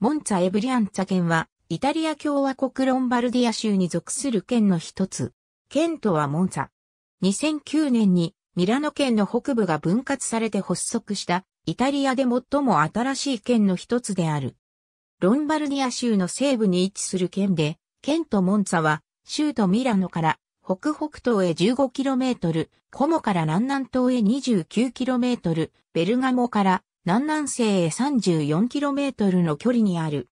モンツァ・エブリアンツァ県は、イタリア共和国ロンバルディア州に属する県の一つ。県とはモンツァ。2009年にミラノ県の北部が分割されて発足したイタリアで最も新しい県の一つである。ロンバルディア州の西部に位置する県で、県とモンツァは州都ミラノから北北東へ 15km、コモから南南東へ 29km、ベルガモから南南西へ 34km の距離にある。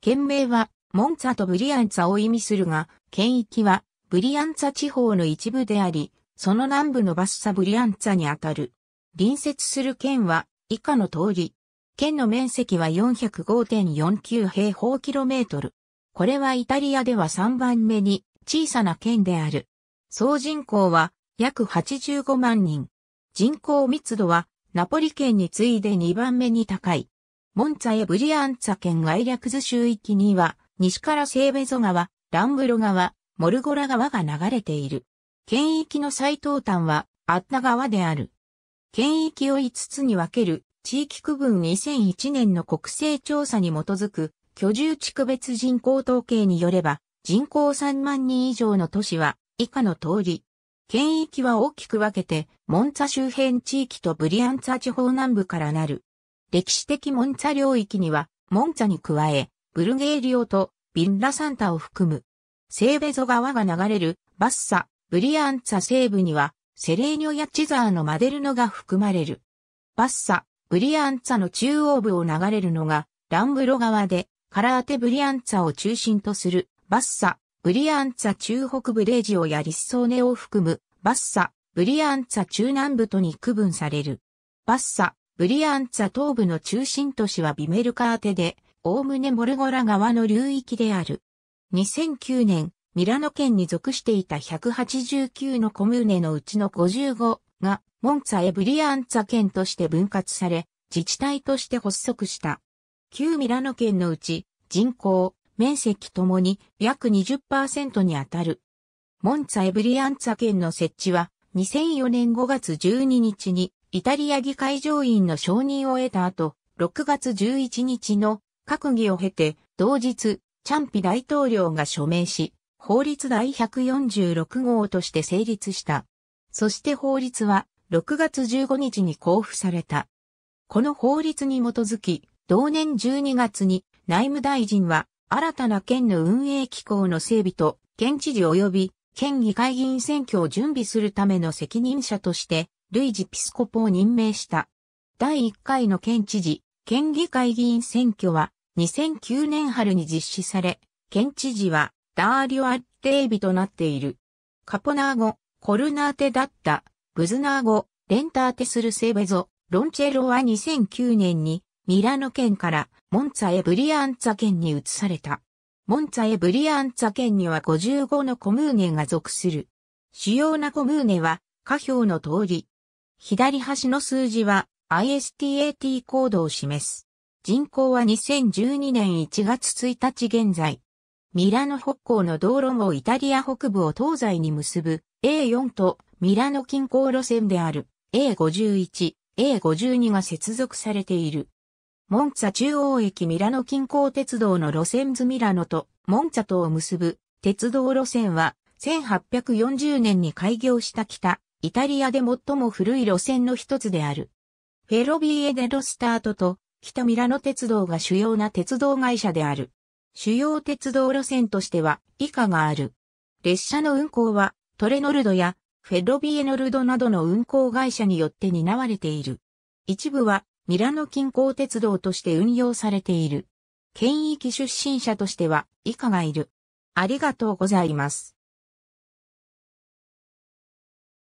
県名は、モンツァとブリアンツァを意味するが、県域は、ブリアンツァ地方の一部であり、その南部のバッサブリアンツァにあたる。隣接する県は、以下の通り。県の面積は405.49平方キロメートル。これはイタリアでは3番目に小さな県である。総人口は約85万人。人口密度はナポリ県に次いで2番目に高い。モンツァやブリアンツァ県ガイ図クズ州域には、西からセーベゾ川、ランブロ川、モルゴラ川が流れている。県域の最東端は、アッタ川である。県域を5つに分ける、地域区分2001年の国勢調査に基づく、居住地区別人口統計によれば、人口3万人以上の都市は、以下の通り、県域は大きく分けて、モンツァ周辺地域とブリアンツァ地方南部からなる。歴史的モンツァ領域には、モンツァに加え、ブルゲーリオとビンラサンタを含む。セーベゾ川が流れるバッサ、ブリアンツァ西部には、セレーニョやチザーのマデルノが含まれる。バッサ、ブリアンツァの中央部を流れるのが、ランブロ川で、カラーテブリアンツァを中心とするバッサ、ブリアンツァ中北部レジオやリッソーネを含む、バッサ、ブリアンツァ中南部とに区分される。バッサ、ブリアンツァ東部の中心都市はビメルカーテで、おおむねモルゴラ川の流域である。2009年、ミラノ県に属していた189のコムーネのうちの55が、モンツァエブリアンツァ県として分割され、自治体として発足した。旧ミラノ県のうち、人口面積ともに約20%にあたる。モンツァ・エブリアンツァ県の設置は2004年5月12日にイタリア議会上院の承認を得た後、6月11日の閣議を経て、同日、チャンピ大統領が署名し、法律第146号として成立した。そして法律は6月15日に交付された。この法律に基づき、同年12月に内務大臣は新たな県の運営機構の整備と、県知事及び県議会議員選挙を準備するための責任者として、ルイジ・ピスコポを任命した。第1回の県知事、県議会議員選挙は、2009年春に実施され、県知事は、ダーリオ・アッテービとなっている。カポナー語、コルナーテだった、ブズナー語、レンターテするセベゾ、ロンチェロは2009年にミラノ県からモンツァエ・ブリアンツァ県に移された。モンツァエ・ブリアンツァ県には55のコムーネが属する。主要なコムーネは、下表の通り。左端の数字は ISTAT コードを示す。人口は2012年1月1日現在。ミラノ北港の道路もイタリア北部を東西に結ぶ A4 とミラノ近郊路線である A51、A52 が接続されている。モンツァ中央駅ミラノ近郊鉄道の路線図ミラノとモンツァとを結ぶ鉄道路線は1840年に開業した北、イタリアで最も古い路線の一つである。フェロビエデロスタートと北ミラノ鉄道が主要な鉄道会社である。主要鉄道路線としては以下がある。列車の運行はトレノルドやフェロビエノルドなどの運行会社によって担われている。一部はミラノ近郊鉄道として運用されている。県域出身者としては以下がいる。ありがとうございます。